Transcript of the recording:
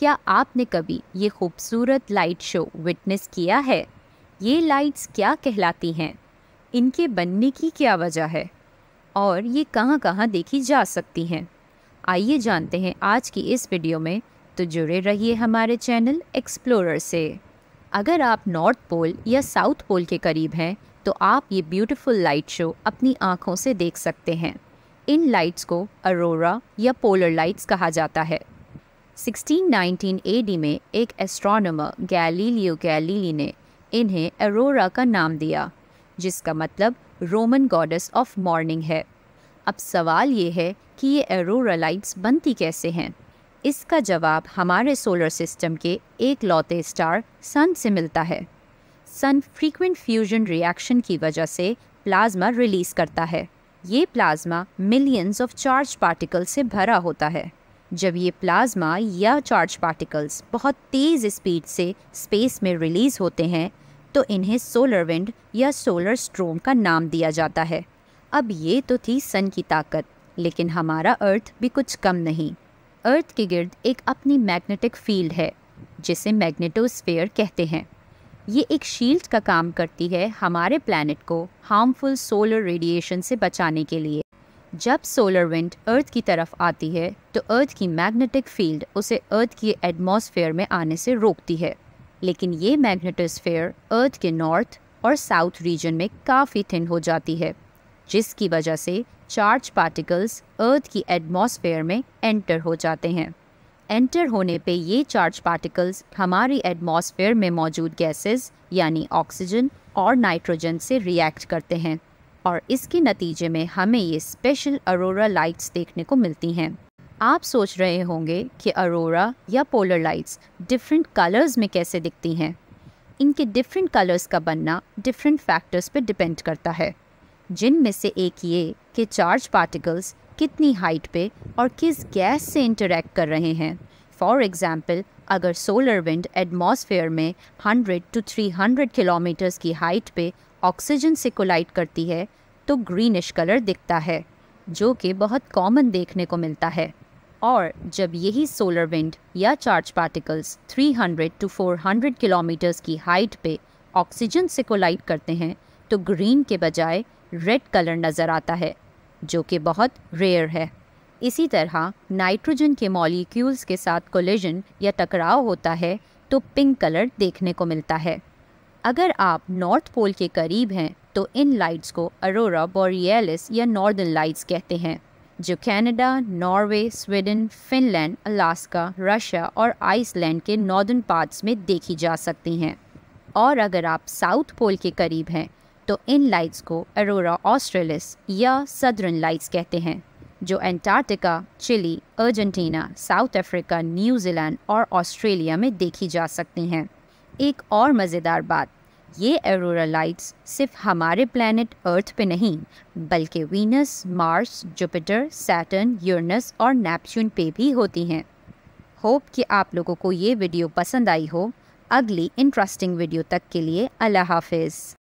क्या आपने कभी ये खूबसूरत लाइट शो विटनेस किया है ये लाइट्स क्या कहलाती हैं इनके बनने की क्या वजह है और ये कहाँ कहाँ देखी जा सकती हैं आइए जानते हैं आज की इस वीडियो में तो जुड़े रहिए हमारे चैनल एक्सप्लोरर से अगर आप नॉर्थ पोल या साउथ पोल के करीब हैं तो आप ये ब्यूटीफुल लाइट शो अपनी आँखों से देख सकते हैं इन लाइट्स को अरोरा या पोलर लाइट्स कहा जाता है 1619 एडी में एक एस्ट्रोनॉमर गैलीलियो गैलीली ने इन्हें एरोरा का नाम दिया जिसका मतलब रोमन गॉडेस ऑफ मॉर्निंग है अब सवाल ये है कि ये एरोरा लाइट्स बनती कैसे हैं इसका जवाब हमारे सोलर सिस्टम के एक लौते स्टार सन से मिलता है सन फ्रीक्वेंट फ्यूजन रिएक्शन की वजह से प्लाज्मा रिलीज़ करता है ये plasma millions of charge particle से भरा होता है जब ये प्लाज्मा या चार्ज पार्टिकल्स बहुत तेज़ स्पीड से स्पेस में रिलीज़ होते हैं तो इन्हें सोलर विंड या सोलर स्ट्रोम का नाम दिया जाता है अब ये तो थी सन की ताकत लेकिन हमारा अर्थ भी कुछ कम नहीं अर्थ के गिर्द एक अपनी मैग्नेटिक फील्ड है जिसे मैग्नेटोस्फेयर कहते हैं ये एक शील्ड का काम करती है हमारे प्लानट को हार्मफुल सोलर रेडिएशन से बचाने के लिए जब सोलर विंड अर्थ की तरफ आती है तो अर्थ की मैग्नेटिक फील्ड उसे अर्थ की एटमॉस्फेयर में आने से रोकती है लेकिन ये मैग्नेटोस्फेयर अर्थ के नॉर्थ और साउथ रीजन में काफ़ी थिन हो जाती है जिसकी वजह से चार्ज पार्टिकल्स अर्थ की एटमॉस्फेयर में एंटर हो जाते हैं एंटर होने पे ये चार्ज पार्टिकल्स हमारी एटमॉस्फेयर में मौजूद गैसेस यानी ऑक्सीजन और नाइट्रोजन से रिएक्ट करते हैं और इसके नतीजे में हमें ये स्पेशल अरोरा लाइट्स देखने को मिलती हैं आप सोच रहे होंगे कि अरोरा या पोलर लाइट्स डिफरेंट कलर्स में कैसे दिखती हैं इनके डिफरेंट कलर्स का बनना डिफरेंट फैक्टर्स पर डिपेंड करता है जिनमें से एक ये कि चार्ज पार्टिकल्स कितनी हाइट पे और किस गैस से इंटरेक्ट कर रहे हैं फॉर एग्ज़ाम्पल अगर सोलर विंड एटमॉस्फेयर में 100 टू 300 किलोमीटर्स की हाइट पे ऑक्सीजन से कोलाइट करती है तो ग्रीनिश कलर दिखता है जो कि बहुत कॉमन देखने को मिलता है और जब यही सोलर विंड या चार्ज पार्टिकल्स 300 टू 400 किलोमीटर्स की हाइट पे ऑक्सीजन से कोलाइट करते हैं तो ग्रीन के बजाय रेड कलर नज़र आता है जो कि बहुत रेयर है इसी तरह नाइट्रोजन के मॉलिक्यूल्स के साथ कोलिजन या टकराव होता है तो पिंक कलर देखने को मिलता है अगर आप नॉर्थ पोल के करीब हैं तो इन लाइट्स को अरोरा बोरियलिस या नॉर्दर्न लाइट्स कहते हैं जो Canada, Norway Sweden Finland Alaska Russia और आइसलैंड के नॉर्दर्न पार्ट्स में देखी जा सकती हैं और अगर आप साउथ पोल के करीब हैं तो इन लाइट्स को अरोरा ऑस्ट्रेलिस या सदर्न लाइट्स कहते हैं जो Antarctica chilli Argentina south Africa New Zealand और ऑस्ट्रेलिया में देखी जा सकती हैं एक और मज़ेदार बात ये एरोरा लाइट्स सिर्फ हमारे प्लानट अर्थ पे नहीं बल्कि Venus Mars Jupiter Saturn Uranus और नेपच्यून पे भी होती हैं होप कि आप लोगों को ये वीडियो पसंद आई हो अगली इंटरेस्टिंग वीडियो तक के लिए अल्लाह हाफिज़